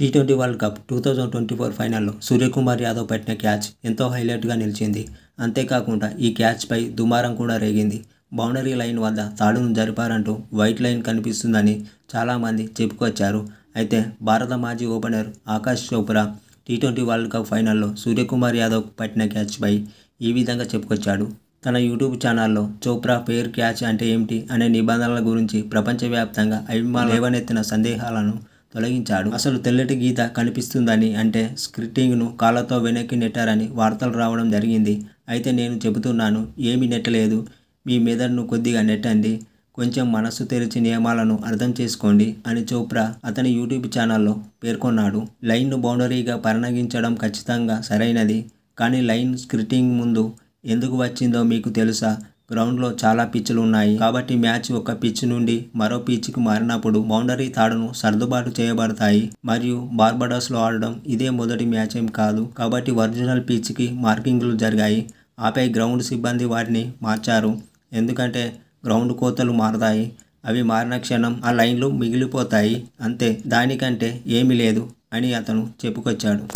tea twenty world cup two thousand twenty four ఫైనల్లో సూర్యకుమార్ యాదవ్ పెట్టిన catch ఎంతో హైలైట్గా నిలిచింది అంతేకాకుండా ఈ క్యాచ్పై దుమారం కూడా రేగింది బౌండరీ లైన్ వద్ద తాడును జరిపారంటూ వైట్ లైన్ కనిపిస్తుందని చాలామంది చెప్పుకొచ్చారు అయితే భారత మాజీ opener Akash Chopra T twenty world cup ఫైనల్లో సూర్యకుమార్ యాదవ్ పట్టిన క్యాచ్పై ఈ విధంగా చెప్పుకొచ్చాడు తన యూట్యూబ్ ఛానల్లో చోప్రా పేర్ క్యాచ్ అంటే ఏమిటి అనే నిబంధనల గురించి ప్రపంచవ్యాప్తంగా అభిమానులు లేవనెత్తిన సందేహాలను తొలగించాడు అసలు తెల్లటి గీత కనిపిస్తుందని అంటే స్క్రిప్టింగ్ను కాళ్ళతో వెనక్కి నెట్టారని వార్తలు రావడం జరిగింది అయితే నేను చెబుతున్నాను ఏమీ నెట్టలేదు మీ మెదడును కొద్దిగా నెట్టండి కొంచెం మనస్సు తెరిచి నియమాలను అర్థం చేసుకోండి అని చోప్రా అతని యూట్యూబ్ ఛానల్లో పేర్కొన్నాడు లైన్ను బౌండరీగా పరిణగించడం ఖచ్చితంగా సరైనది కానీ లైన్ స్క్రిప్టింగ్ ముందు ఎందుకు వచ్చిందో మీకు తెలుసా గ్రౌండ్లో చాలా పిచ్లు ఉన్నాయి కాబట్టి మ్యాచ్ ఒక పిచ్ నుండి మరో కి మారినప్పుడు బౌండరీ తాడును సర్దుబాటు చేయబడతాయి మరియు లో ఆడడం ఇదే మొదటి మ్యాచ్ ఏం కాదు కాబట్టి ఒరిజినల్ పిచ్కి మార్కింగ్లు జరిగాయి ఆపై గ్రౌండ్ సిబ్బంది వాటిని మార్చారు ఎందుకంటే గ్రౌండ్ కోతలు మారతాయి అవి మారిన క్షణం ఆ లైన్లు మిగిలిపోతాయి అంతే దానికంటే ఏమీ లేదు అని అతను చెప్పుకొచ్చాడు